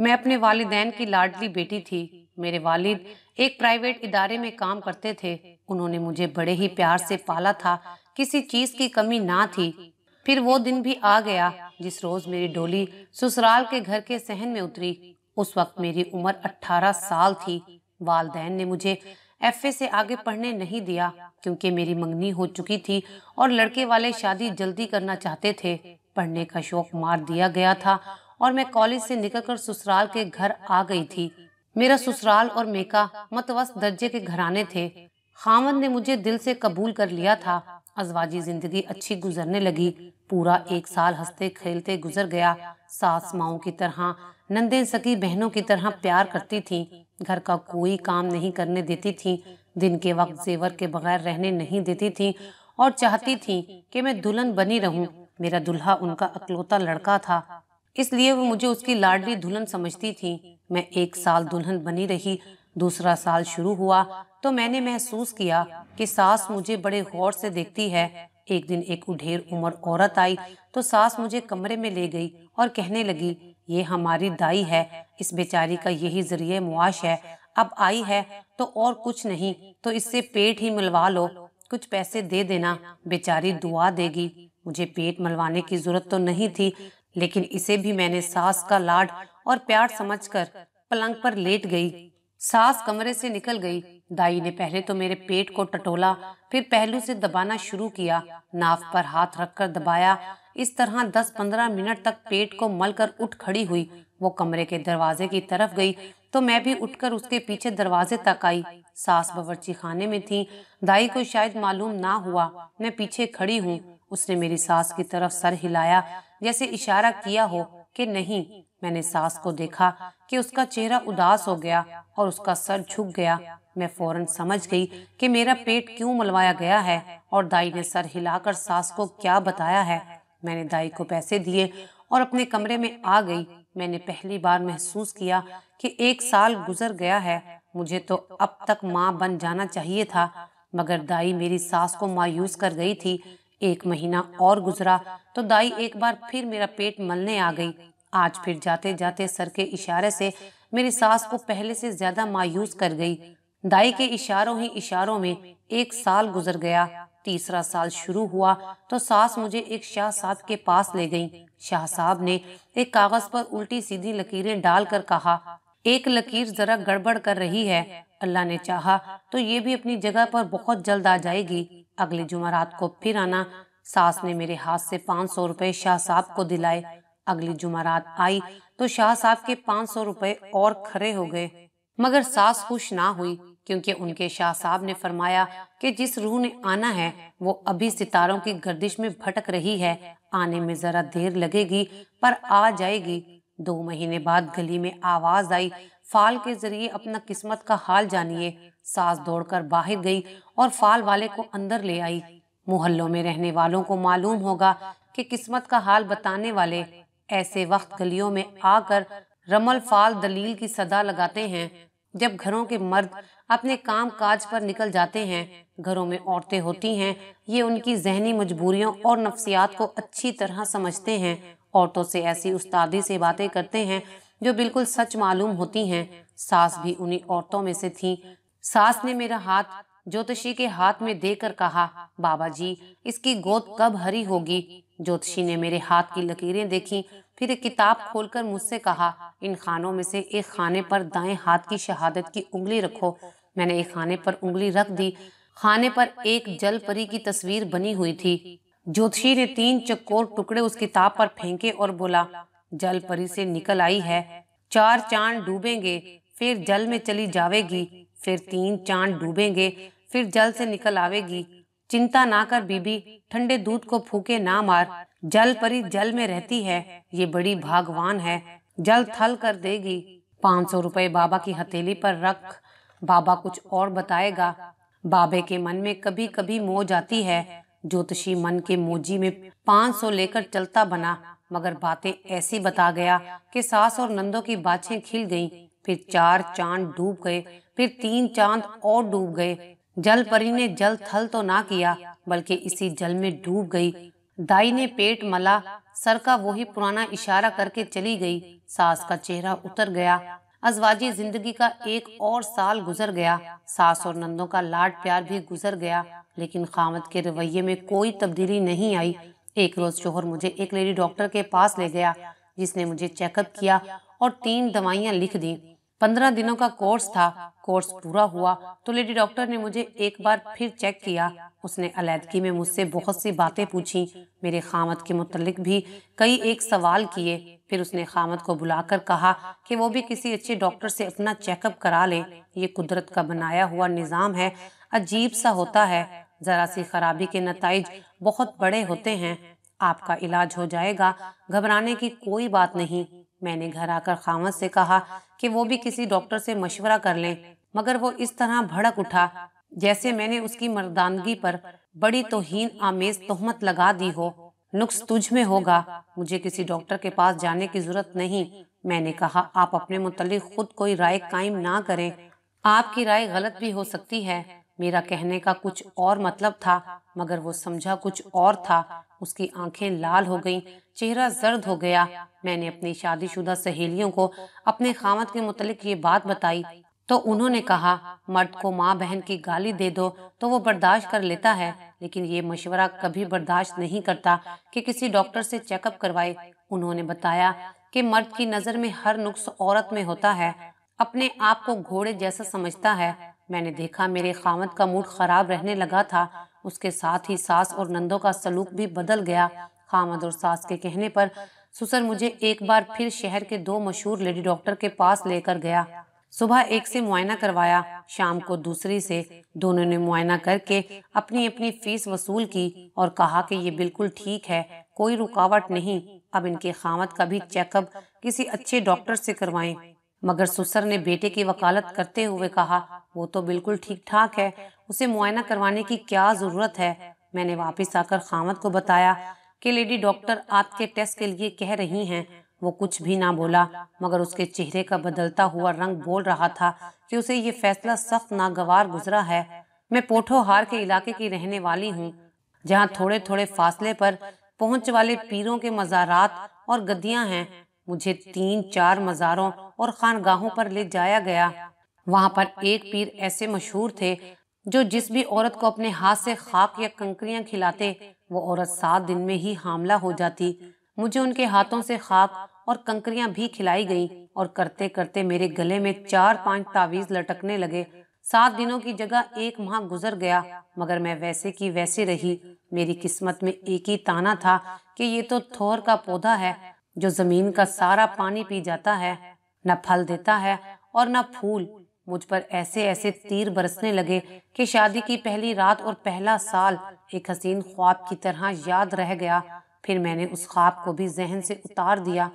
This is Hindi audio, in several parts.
मैं अपने वालदेन की लाडली बेटी थी मेरे वालिद एक प्राइवेट इदारे में काम करते थे उन्होंने मुझे बड़े ही प्यार से पाला था किसी चीज की कमी ना थी फिर वो दिन भी आ गया जिस रोज मेरी डोली ससुराल के घर के सहन में उतरी उस वक्त मेरी उम्र 18 साल थी वालदेन ने मुझे एफ से आगे पढ़ने नहीं दिया क्योंकि मेरी मंगनी हो चुकी थी और लड़के वाले शादी जल्दी करना चाहते थे पढ़ने का शौक मार दिया गया था और मैं कॉलेज से निकलकर ससुराल के घर आ गई थी मेरा ससुराल और मेका मतवस्त दर्जे के घराने थे खामद ने मुझे दिल से कबूल कर लिया था अजवाजी जिंदगी अच्छी गुजरने लगी पूरा एक साल हंसते खेलते गुजर गया सास माओ की तरह नंदे सकी बहनों की तरह प्यार करती थी घर का कोई काम नहीं करने देती थी दिन के वक्त जेवर के बगैर रहने नहीं देती थी और चाहती थी कि मैं दुल्हन बनी रहूं मेरा दुल्हा उनका अकलौता लड़का था इसलिए वो मुझे उसकी लाडली दुल्हन समझती थी मैं एक साल दुल्हन बनी रही दूसरा साल शुरू हुआ तो मैंने महसूस किया कि सास मुझे बड़े गौर से देखती है एक दिन एक उढेर उम्र औरत आई तो सास मुझे कमरे में ले गई और कहने लगी ये हमारी दाई है इस बेचारी का यही जरिए मुआश है अब आई है तो और कुछ नहीं तो इससे पेट ही मिलवा लो कुछ पैसे दे देना बेचारी दुआ देगी मुझे पेट मलवाने की जरूरत तो नहीं थी लेकिन इसे भी मैंने सास का लाड और प्यार समझकर पलंग पर लेट गई सास कमरे से निकल गई दाई ने पहले तो मेरे पेट को टटोला फिर पहलू से दबाना शुरू किया नाव पर हाथ रखकर दबाया इस तरह 10-15 मिनट तक पेट को मल कर उठ खड़ी हुई वो कमरे के दरवाजे की तरफ गई तो मैं भी उठकर उसके पीछे दरवाजे तक आई सास बावर्ची खाने में थी दाई को शायद मालूम ना हुआ मैं पीछे खड़ी हूँ उसने मेरी सास की तरफ सर हिलाया जैसे इशारा किया हो कि नहीं मैंने सास को देखा कि उसका चेहरा उदास हो गया और उसका सर झुक गया मैं फौरन समझ गई कि मेरा पेट क्यों मलवाया गया है और दाई ने सर हिलाकर सास को क्या बताया है मैंने दाई को पैसे दिए और अपने कमरे में आ गई मैंने पहली बार महसूस किया कि एक साल गुजर गया है मुझे तो अब तक माँ बन जाना चाहिए था मगर दाई मेरी सास को मायूस कर गई थी एक महीना और गुजरा तो दाई एक बार फिर मेरा पेट मलने आ गई आज फिर जाते जाते सर के इशारे से मेरी सास को पहले से ज्यादा मायूस कर गई दाई के इशारों ही इशारों में एक साल गुजर गया तीसरा साल शुरू हुआ तो सास मुझे एक शाह साहब के पास ले गई शाह साहब ने एक कागज पर उल्टी सीधी लकीरें डालकर कहा एक लकीर जरा गड़बड़ कर रही है अल्लाह ने चाहा तो ये भी अपनी जगह पर बहुत जल्द आ जाएगी अगली जुमारात को फिर आना सास ने मेरे हाथ से पाँच सौ रुपए शाह साहब को दिलाए अगली जुमारात आई तो शाह साहब के पाँच सौ रुपये और खड़े हो गए मगर सास खुश ना हुई क्योंकि उनके शाह साहब ने फरमाया कि जिस रूह ने आना है वो अभी सितारों की गर्दिश में भटक रही है आने में जरा देर लगेगी पर आ जाएगी दो महीने बाद गली में आवाज आई फाल के जरिए अपना किस्मत का हाल जानिए सास दौड़कर बाहर गई और फाल वाले को अंदर ले आई मोहल्लों में रहने वालों को मालूम होगा कि किस्मत का हाल बताने वाले ऐसे वक्त गलियों में आकर रमल फाल दलील की सदा लगाते हैं जब घरों के मर्द अपने काम काज पर निकल जाते हैं घरों में औरतें होती हैं ये उनकी जहनी मजबूरियों और नफ्सियात को अच्छी तरह समझते हैं औरतों से ऐसी उस्तादी से बातें करते हैं जो बिल्कुल सच मालूम होती हैं सास भी उन्हीं औरतों में से थी सास ने मेरा हाथ ज्योतिषी के हाथ में देकर कहा बाबा जी इसकी गोद कब हरी होगी ज्योतिषी ने मेरे हाथ की लकीरें देखी फिर एक किताब खोलकर मुझसे कहा इन खानों में से एक खाने पर दाएं हाथ की शहादत की उंगली रखो मैंने एक खाने पर उंगली रख दी खाने पर एक जल परी की तस्वीर बनी हुई थी ज्योतिषी ने तीन चकोर टुकड़े उस किताब पर फेंके और बोला जल परी से निकल आई है चार चांद डूबेंगे फिर जल में चली जावेगी फिर तीन चांद डूबेंगे फिर जल से निकल आवेगी चिंता ना कर बीबी ठंडे दूध को फूके ना मार जल परी जल में रहती है ये बड़ी भागवान है जल थल कर देगी पाँच सौ रुपये बाबा की हथेली पर रख बाबा कुछ और बताएगा बाबे के मन में कभी कभी मोज आती है ज्योतिषी मन के मोजी में पाँच सौ लेकर चलता बना मगर बातें ऐसी बता गया कि सास और नंदो की बाछे खिल गईं। फिर चार चांद डूब गए फिर तीन चांद और डूब गए जल परी ने जल थल तो ना किया बल्कि इसी जल में डूब गई दाई ने पेट मला सर का वही पुराना इशारा करके चली गई सास का चेहरा उतर गया अजवाजी जिंदगी का एक और साल गुजर गया सास और नंदों का लाड प्यार भी गुजर गया लेकिन खामद के रवैये में कोई तब्दीली नहीं आई एक रोज शोहर मुझे एक लेडी डॉक्टर के पास ले गया जिसने मुझे चेकअप किया और तीन दवाइयाँ लिख दी पंद्रह दिनों का कोर्स था कोर्स पूरा हुआ तो लेडी डॉक्टर ने मुझे एक बार फिर चेक किया उसने अलीदगी में मुझसे बहुत सी बातें पूछी मेरे खामत के मुतलक भी कई एक सवाल किए फिर उसने खामत को बुलाकर कहा कि वो भी किसी अच्छे डॉक्टर से अपना चेकअप करा ले ये कुदरत का बनाया हुआ निज़ाम है अजीब सा होता है ज़रा सी खराबी के नतज बहुत बड़े होते हैं आपका इलाज हो जाएगा घबराने की कोई बात नहीं मैंने घर आकर खावत से कहा कि वो भी किसी डॉक्टर से मशवरा कर लें मगर वो इस तरह भड़क उठा जैसे मैंने उसकी मर्दानगी पर बड़ी तोहीन आमेज तोहमत लगा दी हो नुक्स तुझ में होगा मुझे किसी डॉक्टर के पास जाने की जरूरत नहीं मैंने कहा आप अपने मुतल खुद कोई राय कायम ना करें आपकी राय गलत भी हो सकती है मेरा कहने का कुछ और मतलब था मगर वो समझा कुछ और था उसकी आंखें लाल हो गईं, चेहरा जर्द हो गया मैंने अपनी शादीशुदा सहेलियों को अपने खामत के मुतलिक ये बात बताई तो उन्होंने कहा मर्द को माँ बहन की गाली दे दो तो वो बर्दाश्त कर लेता है लेकिन ये मशवरा कभी बर्दाश्त नहीं करता कि किसी डॉक्टर से चेकअप करवाए उन्होंने बताया कि मर्द की नज़र में हर नुक्स औरत में होता है अपने आप को घोड़े जैसा समझता है मैंने देखा मेरे खामद का मूड खराब रहने लगा था उसके साथ ही सास और नंदों का सलूक भी बदल गया खामद और सास के कहने पर सुसर मुझे एक बार फिर शहर के दो मशहूर लेडी डॉक्टर के पास लेकर गया सुबह एक से मुआयना करवाया शाम को दूसरी से दोनों ने मुआयना करके अपनी अपनी फीस वसूल की और कहा कि ये बिल्कुल ठीक है कोई रुकावट नहीं अब इनके खामत का भी चेकअप किसी अच्छे डॉक्टर से करवाएं मगर सुसर ने बेटे की वकालत करते हुए कहा वो तो बिल्कुल ठीक ठाक है उसे मुआयना करवाने की क्या ज़रूरत है मैंने वापस आकर खामत को बताया कि लेडी डॉक्टर आपके टेस्ट के लिए कह रही हैं वो कुछ भी ना बोला मगर उसके चेहरे का बदलता हुआ रंग बोल रहा था कि उसे ये फैसला सख्त नागवार गुजरा है मैं पोठोहार के इलाके की रहने वाली हूँ जहाँ थोड़े थोड़े फासले पर पहुँच वाले पीरों के मज़ारात और गद्दियाँ हैं मुझे तीन चार मज़ारों और खानगाहों पर ले जाया गया वहां पर एक पीर ऐसे मशहूर थे जो जिस भी औरत को अपने हाथ से खाक या कंकरियां खिलाते वो औरत सात दिन में ही हामला हो जाती मुझे उनके हाथों से खाक और कंकरियां भी खिलाई गईं और करते करते मेरे गले में चार पांच तावीज लटकने लगे सात दिनों की जगह एक माह गुजर गया मगर मैं वैसे की वैसे रही मेरी किस्मत में एक ही ताना था कि ये तो थोर का पौधा है जो जमीन का सारा पानी पी जाता है न फल देता है और न फूल मुझ पर ऐसे ऐसे तीर बरसने लगे कि शादी की पहली रात और पहला साल एक हसीन ख्वाब की तरह याद रह गया फिर मैंने उस ख्वाब को भी जहन से उतार दिया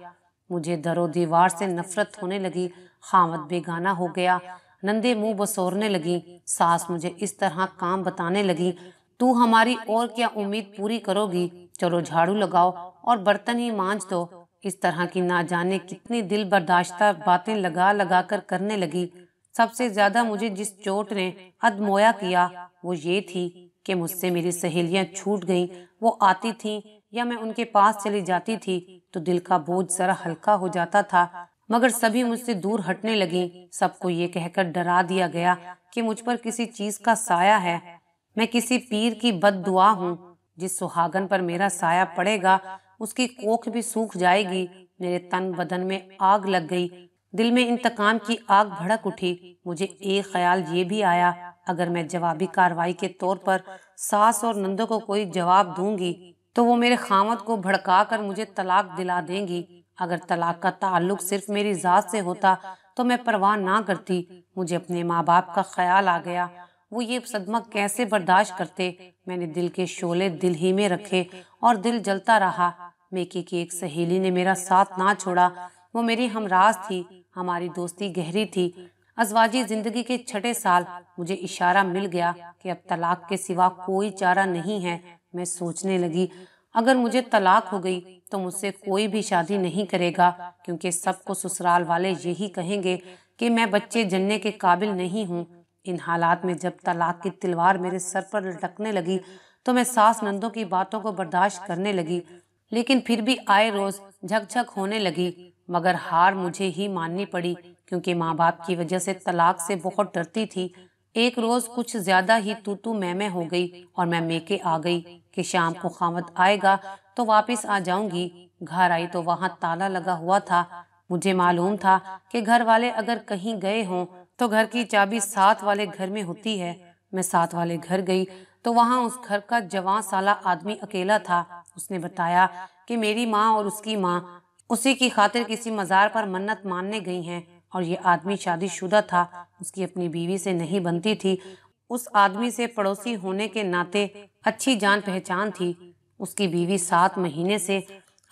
मुझे दरो दीवार से नफरत होने लगी खामत हाँ, हाँ, बेगाना हो गया नंदे मुंह बसोरने लगी सास मुझे इस तरह काम बताने लगी तू हमारी और क्या उम्मीद पूरी करोगी चलो झाड़ू लगाओ और बर्तन ही मांझ दो इस तरह की ना जाने कितनी दिल बर्दाश्त बातें लगा लगा कर करने लगी सबसे ज्यादा मुझे जिस चोट ने अदमोया किया वो ये थी कि मुझसे मेरी सहेलियां छूट गईं वो आती थीं या मैं उनके पास चली जाती थी तो दिल का बोझ जरा हल्का हो जाता था मगर सभी मुझसे दूर हटने लगी सबको ये कहकर डरा दिया गया कि मुझ पर किसी चीज का साया है मैं किसी पीर की बद दुआ हूँ जिस सुहागन पर मेरा साया पड़ेगा उसकी कोख भी सूख जाएगी मेरे तन बदन में आग लग गई दिल में इंतकाम की आग भड़क उठी मुझे एक ख्याल ये भी आया अगर मैं जवाबी कार्रवाई के तौर पर सास और नंदो को कोई जवाब दूंगी तो वो मेरे खामत को भड़का कर मुझे तलाक दिला देंगी अगर तलाक का ताल्लुक सिर्फ मेरी ज़ात से होता तो मैं परवाह ना करती मुझे अपने माँ बाप का ख्याल आ गया वो ये सदमा कैसे बर्दाश्त करते मैंने दिल के शोले दिल ही में रखे और दिल जलता रहा मेकी की एक सहेली ने मेरा साथ ना छोड़ा वो मेरी हमराज थी हमारी दोस्ती गहरी थी अजवाजी जिंदगी के छठे साल मुझे इशारा मिल गया कि अब तलाक के सिवा कोई चारा नहीं है मैं सोचने लगी अगर मुझे तलाक हो गई तो मुझसे कोई भी शादी नहीं करेगा क्योंकि सबको ससुराल वाले यही कहेंगे कि मैं बच्चे जनने के काबिल नहीं हूँ इन हालात में जब तलाक की तिलवार मेरे सर पर लटकने लगी तो मैं सास नंदों की बातों को बर्दाश्त करने लगी लेकिन फिर भी आए रोज झकझक होने लगी मगर हार मुझे ही माननी पड़ी क्योंकि माँ बाप की वजह से तलाक से बहुत डरती थी एक रोज कुछ ज्यादा ही तू तू मैं मैं हो गई और मैं मेके आ गई कि शाम को खामत आएगा तो वापस आ जाऊंगी घर आई तो वहाँ ताला लगा हुआ था मुझे मालूम था कि घर वाले अगर कहीं गए हों तो घर की चाबी साथ वाले घर में होती है मैं साथ वाले घर गई तो वहाँ उस घर का जवान साला आदमी अकेला था उसने बताया कि मेरी माँ और उसकी माँ उसी की खातिर किसी मज़ार पर मन्नत मानने गई हैं और ये आदमी शादीशुदा था उसकी अपनी बीवी से नहीं बनती थी उस आदमी से पड़ोसी होने के नाते अच्छी जान पहचान थी उसकी बीवी सात महीने से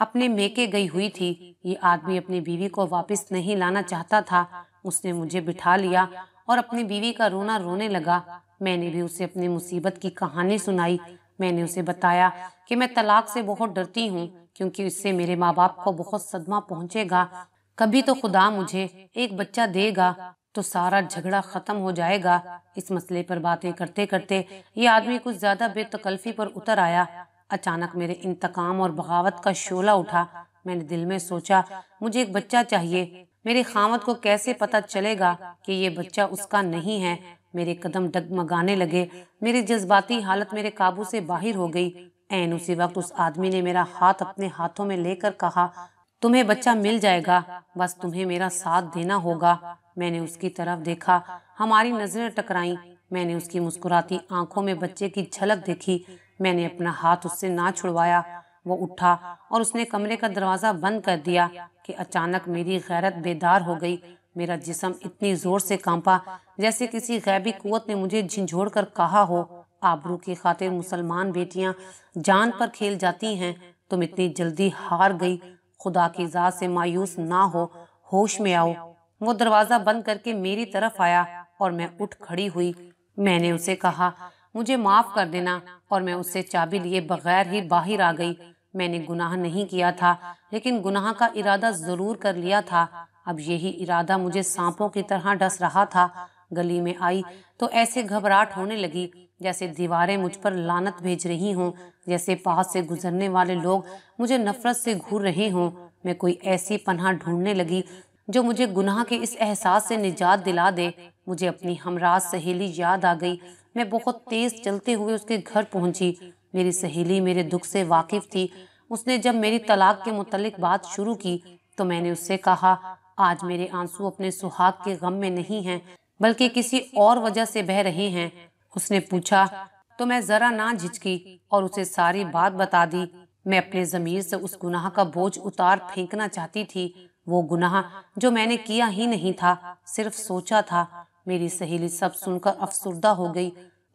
अपने मेके गई हुई थी ये आदमी अपनी बीवी को वापस नहीं लाना चाहता था उसने मुझे बिठा लिया और अपनी बीवी का रोना रोने लगा मैंने भी उसे अपनी मुसीबत की कहानी सुनाई मैंने उसे बताया कि मैं तलाक से बहुत डरती हूँ क्योंकि इससे मेरे माँ बाप को बहुत सदमा पहुँचेगा कभी तो खुदा मुझे एक बच्चा देगा तो सारा झगड़ा खत्म हो जाएगा इस मसले पर बातें करते करते ये आदमी कुछ ज्यादा बेतकल्फी पर उतर आया अचानक मेरे इंतकाम और बगावत का शोला उठा मैंने दिल में सोचा मुझे एक बच्चा चाहिए मेरे खामद को कैसे पता चलेगा कि ये बच्चा उसका नहीं है मेरे कदम डगमगाने लगे मेरी जज्बाती हालत मेरे काबू से बाहर हो गई एन उसी वक्त उस आदमी ने मेरा हाथ अपने हाथों में लेकर कहा तुम्हें बच्चा मिल जाएगा बस तुम्हें मेरा साथ देना होगा मैंने उसकी तरफ देखा हमारी नजरें टकराई मैंने उसकी मुस्कुराती आंखों में बच्चे की झलक देखी मैंने अपना हाथ उससे ना छुड़वाया वो उठा और उसने कमरे का दरवाजा बंद कर दिया कि अचानक मेरी गैरत बेदार हो गई मेरा जिसम इतने जोर से कांपा जैसे किसी गैबी कुत ने मुझे झिझोड़ कर कहा हो आबरू की खातिर मुसलमान बेटियां जान पर खेल जाती हैं तुम इतनी जल्दी हार गई खुदा की जात से मायूस ना हो होश में आओ वो दरवाज़ा बंद करके मेरी तरफ आया और मैं उठ खड़ी हुई मैंने उसे कहा मुझे माफ़ कर देना और मैं उससे चाबी लिए बगैर ही बाहर आ गई मैंने गुनाह नहीं किया था लेकिन गुनाह का इरादा ज़रूर कर लिया था अब यही इरादा मुझे सांपों की तरह डस रहा था गली में आई तो ऐसे घबराहट होने लगी जैसे दीवारें मुझ पर लानत भेज रही हों जैसे पास से गुजरने वाले लोग मुझे नफरत से घूर रहे हों मैं कोई ऐसी पनाह ढूंढने लगी जो मुझे गुनाह के इस एहसास से निजात दिला दे मुझे अपनी हमराज सहेली याद आ गई मैं बहुत तेज चलते हुए उसके घर पहुंची मेरी सहेली मेरे दुख से वाकिफ थी उसने जब मेरी तलाक के मुतलिक बात शुरू की तो मैंने उससे कहा आज मेरे आंसू अपने सुहाग के गम में नहीं हैं बल्कि किसी और वजह से बह रहे हैं उसने पूछा तो मैं जरा ना झिझकी और उसे सारी बात बता दी मैं अपने ज़मीर से उस गुनाह का बोझ उतार फेंकना चाहती थी वो गुनाह जो मैंने किया ही नहीं था सिर्फ सोचा था मेरी सहेली सब सुनकर अफसरदा हो गई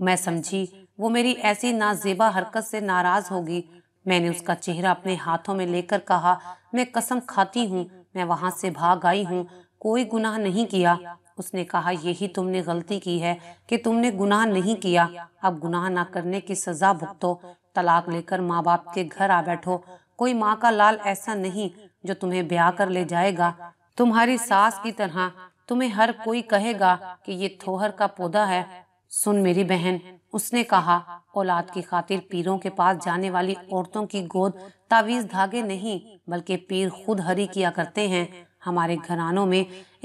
मैं समझी वो मेरी ऐसी नाजेबा हरकत से नाराज होगी मैंने उसका चेहरा अपने हाथों में लेकर कहा मैं कसम खाती हूँ मैं वहाँ से भाग आई हूँ कोई गुनाह नहीं किया उसने कहा यही तुमने गलती की है कि तुमने गुनाह नहीं किया अब गुनाह ना करने की सज़ा भुगतो तलाक लेकर माँ बाप के घर आ बैठो कोई माँ का लाल ऐसा नहीं जो तुम्हें ब्याह कर ले जाएगा तुम्हारी सास की तरह तुम्हें हर कोई कहेगा कि ये थोहर का पौधा है सुन मेरी बहन उसने कहा औलाद की खातिर पीरों के पास जाने वाली औरतों की गोद तावीज धागे नहीं बल्कि पीर खुद हरी किया करते हैं हमारे घरानों में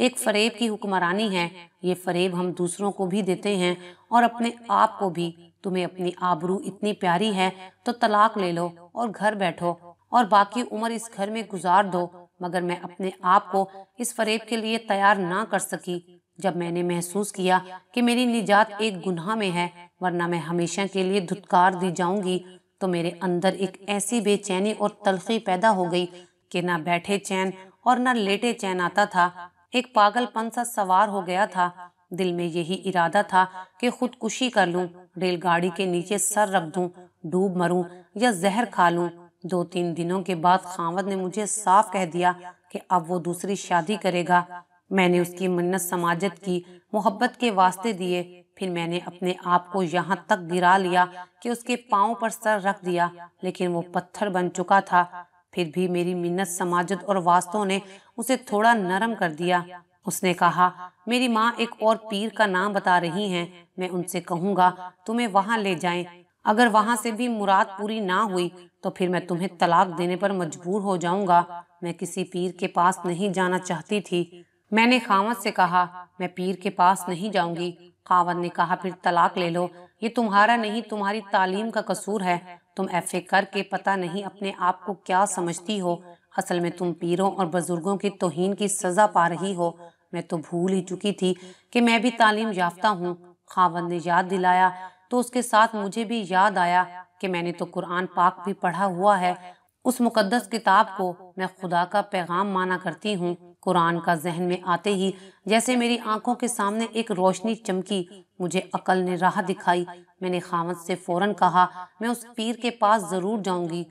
एक फरेब की हुक्मरानी है ये फरेब हम दूसरों को भी देते हैं और अपने आप को भी तुम्हें अपनी आबरू इतनी प्यारी है तो तलाक ले लो और घर बैठो और बाकी उम्र इस घर में गुजार दो मगर मैं अपने आप को इस फरेब के लिए तैयार ना कर सकी जब मैंने महसूस किया कि मेरी निजात एक गुनाह में है वरना मैं हमेशा के लिए धुतकार दी जाऊंगी तो मेरे अंदर एक ऐसी बेचैनी और तलखी पैदा हो गई कि ना बैठे चैन और ना लेटे चैन आता था एक पागलपन सा सवार हो गया था दिल में यही इरादा था कि खुदकुशी कर लूं, रेलगाड़ी के नीचे सर रख दूं, डूब मरूं या जहर खा लूं। दो तीन दिनों के बाद खामद ने मुझे साफ कह दिया कि अब वो दूसरी शादी करेगा मैंने उसकी मन्नत समाजत की मोहब्बत के वास्ते दिए फिर मैंने अपने आप को यहाँ तक गिरा लिया कि उसके पाँव पर सर रख दिया लेकिन वो पत्थर बन चुका था फिर भी मेरी मिन्नत समाजत और वास्तों ने उसे थोड़ा नरम कर दिया उसने कहा मेरी माँ एक और पीर का नाम बता रही हैं मैं उनसे कहूँगा तुम्हें वहाँ ले जाएं अगर वहाँ से भी मुराद पूरी ना हुई तो फिर मैं तुम्हें तलाक देने पर मजबूर हो जाऊंगा मैं किसी पीर के पास नहीं जाना चाहती थी मैंने खावत से कहा मैं पीर के पास नहीं जाऊंगी खावत ने कहा फिर तलाक ले लो ये तुम्हारा नहीं तुम्हारी तालीम का कसूर है तुम ऐसे करके पता नहीं अपने आप को क्या समझती हो असल में तुम पीरों और बुजुर्गों की तोहन की सज़ा पा रही हो मैं तो भूल ही चुकी थी कि मैं भी तालीम याफ्ता हूँ खावन ने याद दिलाया तो उसके साथ मुझे भी याद आया कि मैंने तो कुरान पाक भी पढ़ा हुआ है उस मुकद्दस किताब को मैं खुदा का पैगाम माना करती हूँ कुरान का जहन में आते ही जैसे मेरी आंखों के सामने एक रोशनी चमकी मुझे अकल ने राह दिखाई मैंने खामद से फौरन कहा मैं उस पीर के पास ज़रूर जाऊंगी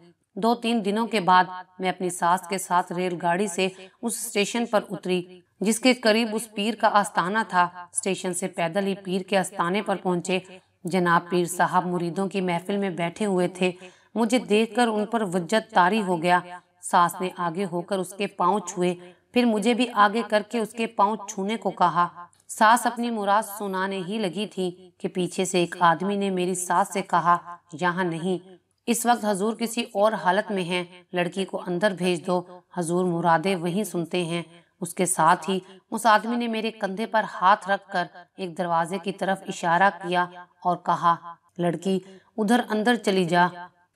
दो तीन दिनों के बाद मैं अपनी सास के साथ रेलगाड़ी से उस स्टेशन पर उतरी जिसके करीब उस पीर का आस्थाना था स्टेशन से पैदल ही पीर के आस्थाने पर पहुंचे जनाब पीर साहब मुरीदों की महफिल में बैठे हुए थे मुझे देखकर उन पर वज्जत तारी हो गया सास ने आगे होकर उसके पांव छुए फिर मुझे भी आगे करके उसके पांव छूने को कहा सास अपनी मुराद सुनाने ही लगी थी कि पीछे से एक आदमी ने मेरी सास से कहा यहाँ नहीं इस वक्त हजूर किसी और हालत में हैं लड़की को अंदर भेज दो हजूर मुरादे वहीं सुनते हैं उसके साथ ही उस आदमी ने मेरे कंधे पर हाथ रखकर एक दरवाजे की तरफ इशारा किया और कहा लड़की उधर अंदर चली जा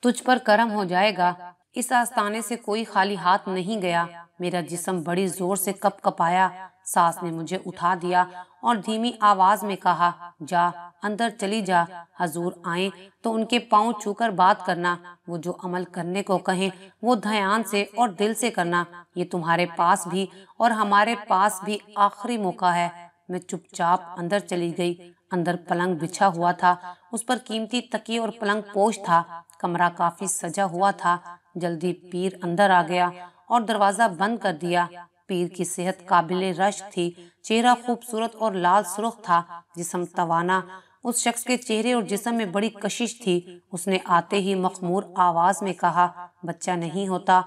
तुझ पर कर्म हो जाएगा इस आस्थाने से कोई खाली हाथ नहीं गया मेरा जिसम बड़ी जोर से कप कपाया सास ने मुझे उठा दिया और धीमी आवाज में कहा जा अंदर चली जा हजूर आए तो उनके छू छूकर बात करना वो जो अमल करने को कहें वो ध्यान से और दिल से करना ये तुम्हारे पास भी और हमारे पास भी आखिरी मौका है मैं चुपचाप अंदर चली गई अंदर पलंग बिछा हुआ था उस पर कीमती तकिए और पलंग पोश था कमरा काफी सजा हुआ था जल्दी पीर अंदर आ गया और दरवाज़ा बंद कर दिया पीर की सेहत काबिल रश थी चेहरा खूबसूरत और लाल सुरख था जिसम तवाना उस शख्स के चेहरे और जिसम में बड़ी कशिश थी उसने आते ही मखमूर आवाज में कहा बच्चा नहीं होता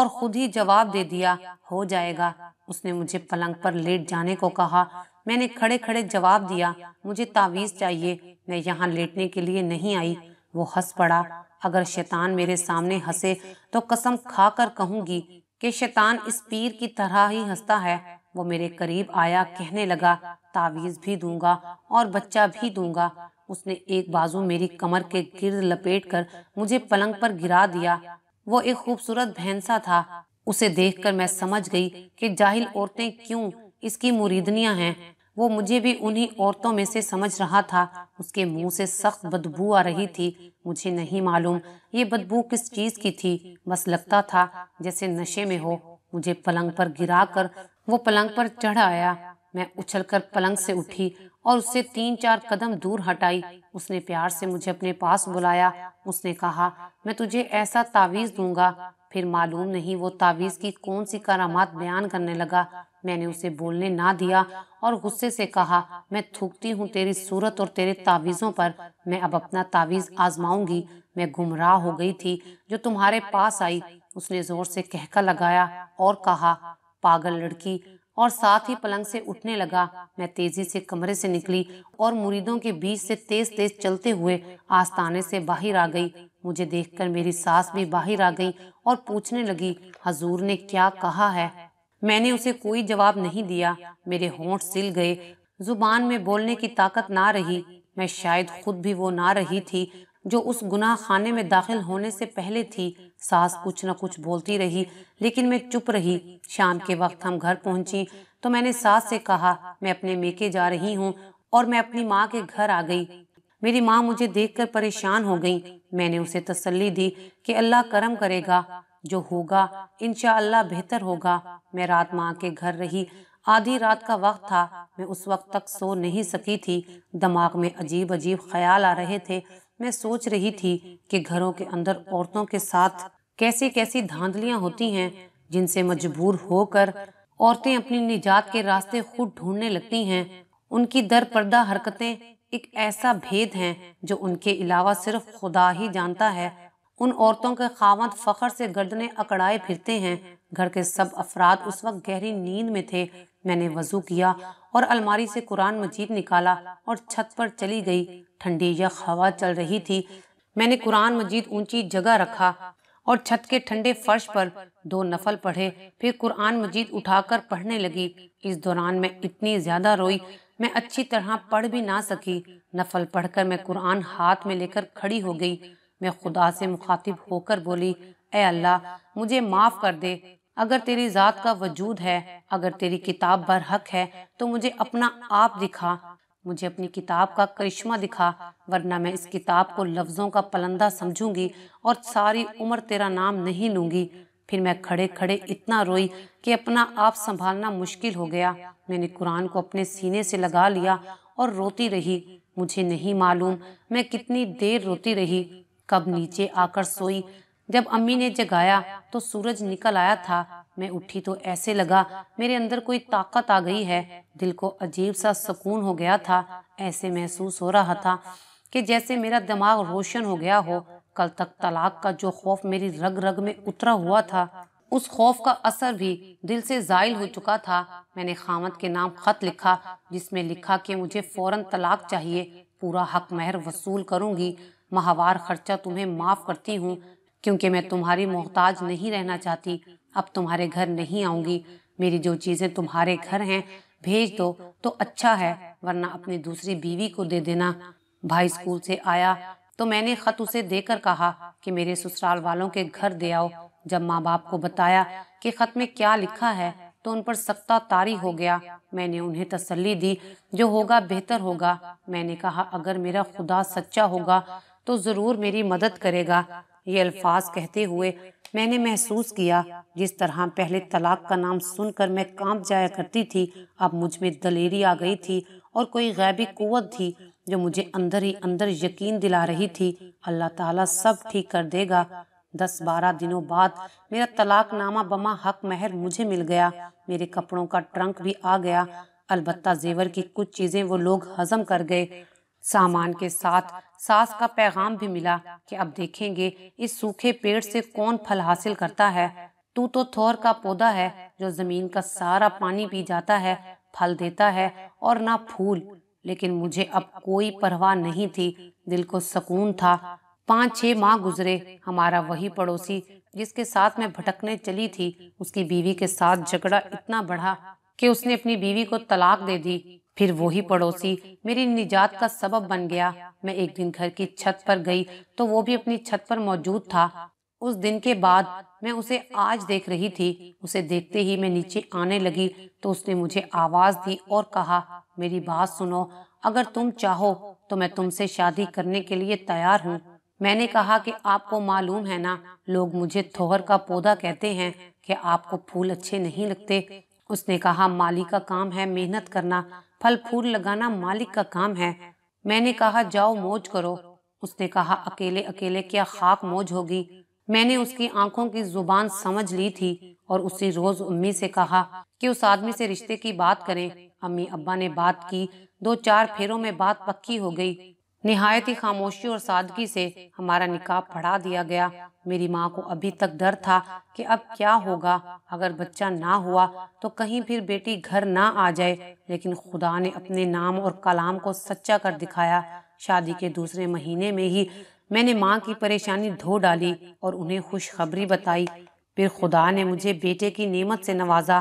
और खुद ही जवाब दे दिया हो जाएगा उसने मुझे पलंग पर लेट जाने को कहा मैंने खड़े खड़े जवाब दिया मुझे तावीज़ चाहिए मैं यहाँ लेटने के लिए नहीं आई वो हंस पड़ा अगर शैतान मेरे सामने हंसे तो कसम खाकर कहूंगी कि शैतान इस पीर की तरह ही हंसता है वो मेरे करीब आया कहने लगा तावीज भी दूंगा और बच्चा भी दूंगा उसने एक बाजू मेरी कमर के गिर्द लपेट कर मुझे पलंग पर गिरा दिया वो एक खूबसूरत भैंसा था उसे देखकर मैं समझ गई कि जाहिल औरतें क्यों इसकी मुरीदनियां हैं वो मुझे भी उन्हीं औरतों में से समझ रहा था उसके मुंह से सख्त बदबू आ रही थी मुझे नहीं मालूम ये बदबू किस चीज़ की थी बस लगता था जैसे नशे में हो मुझे पलंग पर गिरा कर वो पलंग पर चढ़ आया मैं उछलकर पलंग से उठी और उससे तीन चार कदम दूर हटाई उसने प्यार से मुझे अपने पास बुलाया उसने कहा मैं तुझे ऐसा तावीज दूंगा फिर मालूम नहीं वो तावीज़ की कौन सी करामात बयान करने लगा मैंने उसे बोलने ना दिया और गुस्से से कहा मैं थूकती हूँ तेरी सूरत और तेरे तावीज़ों पर मैं अब अपना तावीज़ आजमाऊंगी मैं गुमराह हो गई थी जो तुम्हारे पास आई उसने ज़ोर से कहका लगाया और कहा पागल लड़की और साथ ही पलंग से उठने लगा मैं तेजी से कमरे से निकली और मुरीदों के बीच से तेज तेज चलते हुए आस्ताने से बाहर आ गई मुझे देखकर मेरी सास भी बाहर आ गई और पूछने लगी हजूर ने क्या कहा है मैंने उसे कोई जवाब नहीं दिया मेरे होंठ सिल गए जुबान में बोलने की ताकत ना रही मैं शायद खुद भी वो ना रही थी जो उस गुनाह खाने में दाखिल होने से पहले थी सास कुछ न कुछ बोलती रही लेकिन मैं चुप रही शाम के वक्त हम घर पहुंची तो मैंने सास से कहा मैं अपने मेके जा रही हूँ और मैं अपनी माँ के घर आ गई मेरी माँ मुझे देखकर परेशान हो गई मैंने उसे तसल्ली दी कि अल्लाह करम करेगा जो होगा इनशा बेहतर होगा मैं रात माँ के घर रही आधी रात का वक्त था मैं उस वक्त तक सो नहीं सकी थी दिमाग में अजीब अजीब ख्याल आ रहे थे मैं सोच रही थी कि घरों के अंदर औरतों के साथ कैसी कैसी धांधलियाँ होती हैं जिनसे मजबूर होकर औरतें अपनी निजात के रास्ते खुद ढूंढने लगती हैं उनकी दर पर्दा हरकतें एक ऐसा भेद है जो उनके अलावा सिर्फ खुदा ही जानता है उन औरतों के खावत फखर से गर्दने अकड़ाए फिरते हैं घर के सब अफराद उस वक्त गहरी नींद में थे मैंने वजू किया और अलमारी से कुरान मजीद निकाला और छत पर चली गई ठंडी यख हवा चल रही थी मैंने कुरान मजीद ऊंची जगह रखा और छत के ठंडे फर्श पर दो नफल पढ़े फिर कुरान मजीद उठाकर पढ़ने लगी इस दौरान मैं इतनी ज्यादा रोई मैं अच्छी तरह पढ़ भी ना सकी नफल पढ़कर मैं कुरान हाथ में लेकर खड़ी हो गई मैं खुदा से मुखातिब होकर बोली ए अल्लाह मुझे माफ़ कर दे अगर तेरी ज़ात का वजूद है अगर तेरी किताब बर हक है तो मुझे अपना आप दिखा मुझे अपनी किताब का करिश्मा दिखा वरना मैं इस किताब को लफ्ज़ों का पलंदा समझूंगी और सारी उम्र तेरा नाम नहीं लूंगी फिर मैं खड़े खड़े इतना रोई कि अपना आप संभालना मुश्किल हो गया मैंने कुरान को अपने सीने से लगा लिया और रोती रही मुझे नहीं मालूम मैं कितनी देर रोती रही कब नीचे आकर सोई जब अम्मी ने जगाया तो सूरज निकल आया था मैं उठी तो ऐसे लगा मेरे अंदर कोई ताकत आ गई है दिल को अजीब सा सुकून हो गया था ऐसे महसूस हो रहा था कि जैसे मेरा दिमाग रोशन हो गया हो कल तक तलाक का जो खौफ मेरी रग रग में उतरा हुआ था उस खौफ का असर भी दिल से जायल हो चुका था मैंने खामत के नाम खत लिखा जिसमें लिखा कि मुझे फौरन तलाक चाहिए पूरा हक महर वसूल करूंगी माहवार खर्चा तुम्हें माफ़ करती हूँ क्योंकि मैं तुम्हारी मोहताज नहीं रहना चाहती अब तुम्हारे घर नहीं आऊंगी मेरी जो चीज़ें तुम्हारे घर है भेज दो तो अच्छा है वरना अपनी दूसरी बीवी को दे देना भाई स्कूल से आया तो मैंने खत उसे देकर कहा कि मेरे ससुराल वालों के घर दे आओ जब माँ बाप को बताया कि खत में क्या लिखा है तो उन पर सख्ता तारी हो गया मैंने उन्हें तसल्ली दी जो होगा बेहतर होगा मैंने कहा अगर मेरा खुदा सच्चा होगा तो ज़रूर मेरी मदद करेगा ये अल्फाज कहते हुए मैंने महसूस किया जिस तरह पहले तलाक का नाम सुनकर मैं कांप जाया करती थी अब मुझ में दलेरी आ गई थी और कोई गैबी कुत थी जो मुझे अंदर ही अंदर यकीन दिला रही थी अल्लाह ताला सब ठीक कर देगा दस बारह दिनों बाद मेरा तलाक नामा बमा हक महर मुझे मिल गया मेरे कपड़ों का ट्रंक भी आ गया अलबत्ता जेवर की कुछ चीज़ें वो लोग हजम कर गए सामान के साथ सास का पैगाम भी मिला कि अब देखेंगे इस सूखे पेड़ से कौन फल हासिल करता है तू तो थोर का पौधा है जो जमीन का सारा पानी पी जाता है फल देता है और ना फूल लेकिन मुझे अब कोई परवाह नहीं थी दिल को सुकून था पाँच छह माह गुजरे हमारा वही पड़ोसी जिसके साथ मैं भटकने चली थी उसकी बीवी के साथ झगड़ा इतना बढ़ा कि उसने अपनी बीवी को तलाक दे दी फिर वही पड़ोसी मेरी निजात का सबब बन गया मैं एक दिन घर की छत पर गई तो वो भी अपनी छत पर मौजूद था उस दिन के बाद मैं उसे आज देख रही थी उसे देखते ही मैं नीचे आने लगी तो उसने मुझे आवाज दी और कहा मेरी बात सुनो अगर तुम चाहो तो मैं तुमसे शादी करने के लिए तैयार हूँ मैंने कहा कि आपको मालूम है ना लोग मुझे थोहर का पौधा कहते हैं कि आपको फूल अच्छे नहीं लगते उसने कहा माली का काम है मेहनत करना फल फूल लगाना मालिक का काम है मैंने कहा जाओ मौज करो उसने कहा अकेले अकेले क्या खाक मौज होगी मैंने उसकी आंखों की जुबान समझ ली थी और उसी रोज अम्मी से कहा कि उस आदमी से रिश्ते की बात करें अम्मी अब्बा ने बात की दो चार फेरों में बात पक्की हो गई निहायत ही खामोशी और सादगी से हमारा निकाब पढ़ा दिया गया मेरी माँ को अभी तक डर था कि अब क्या होगा अगर बच्चा ना हुआ तो कहीं फिर बेटी घर ना आ जाए लेकिन खुदा ने अपने नाम और कलाम को सच्चा कर दिखाया शादी के दूसरे महीने में ही मैंने माँ की परेशानी धो डाली और उन्हें खुशखबरी बताई फिर खुदा ने मुझे बेटे की नेमत से नवाजा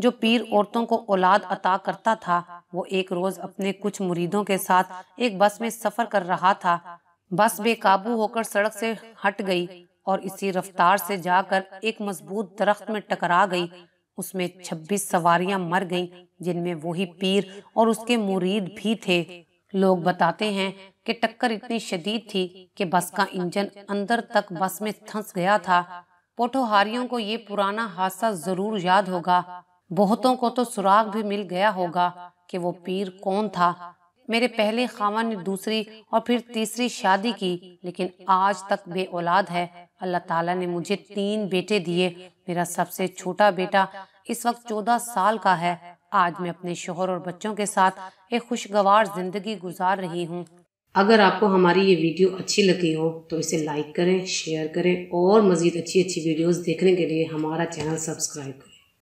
जो पीर औरतों को औलाद अता करता था वो एक रोज अपने कुछ मुरीदों के साथ एक बस में सफर कर रहा था बस बेकाबू होकर सड़क से हट गई और इसी रफ्तार से जाकर एक मजबूत दरख्त में टकरा गई उसमें 26 सवारियां मर गईं जिनमें वही पीर और उसके मुरीद भी थे लोग बताते हैं कि टक्कर इतनी शदीद थी कि बस का इंजन अंदर तक बस में थंस गया था पोठोहारियों को ये पुराना हादसा जरूर याद होगा बहुतों को तो सुराग भी मिल गया होगा कि वो पीर कौन था मेरे पहले खामन ने दूसरी और फिर तीसरी शादी की लेकिन आज तक बे औलाद है अल्लाह ताला ने मुझे तीन बेटे दिए मेरा सबसे छोटा बेटा इस वक्त चौदह साल का है आज मैं अपने शोहर और बच्चों के साथ एक खुशगवार जिंदगी गुजार रही हूँ अगर आपको हमारी ये वीडियो अच्छी लगी हो तो इसे लाइक करें शेयर करें और मज़ीद अच्छी अच्छी वीडियोस देखने के लिए हमारा चैनल सब्सक्राइब करें